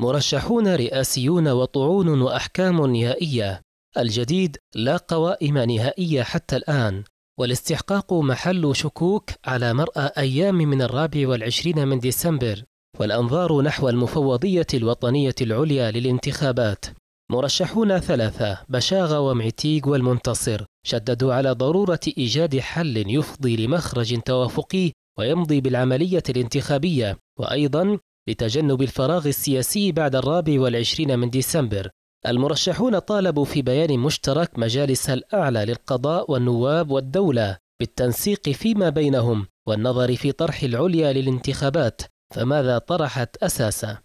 مرشحون رئاسيون وطعون واحكام نهائيه الجديد لا قوائم نهائيه حتى الان والاستحقاق محل شكوك على مرأى أيام من الرابع والعشرين من ديسمبر والأنظار نحو المفوضية الوطنية العليا للانتخابات مرشحون ثلاثة بشاغة ومعتيق والمنتصر شددوا على ضرورة إيجاد حل يفضي لمخرج توافقي ويمضي بالعملية الانتخابية وأيضا لتجنب الفراغ السياسي بعد الرابع والعشرين من ديسمبر المرشحون طالبوا في بيان مشترك مجالس الأعلى للقضاء والنواب والدولة بالتنسيق فيما بينهم والنظر في طرح العليا للانتخابات فماذا طرحت أساسا؟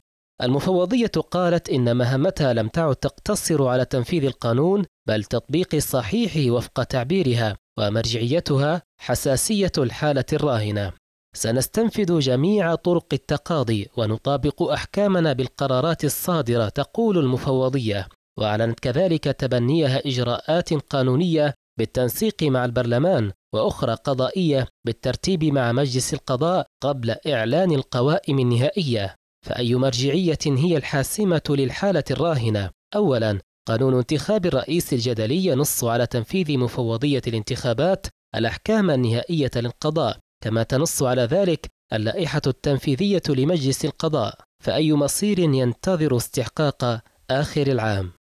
المفوضية قالت إن مهمتها لم تعد تقتصر على تنفيذ القانون بل تطبيق الصحيح وفق تعبيرها ومرجعيتها حساسية الحالة الراهنة سنستنفذ جميع طرق التقاضي ونطابق أحكامنا بالقرارات الصادرة تقول المفوضية وأعلنت كذلك تبنيها إجراءات قانونية بالتنسيق مع البرلمان وأخرى قضائية بالترتيب مع مجلس القضاء قبل إعلان القوائم النهائية فأي مرجعية هي الحاسمة للحالة الراهنة؟ أولاً قانون انتخاب الرئيس الجدلي ينص على تنفيذ مفوضية الانتخابات الأحكام النهائية للقضاء كما تنص على ذلك اللائحة التنفيذية لمجلس القضاء فأي مصير ينتظر استحقاق آخر العام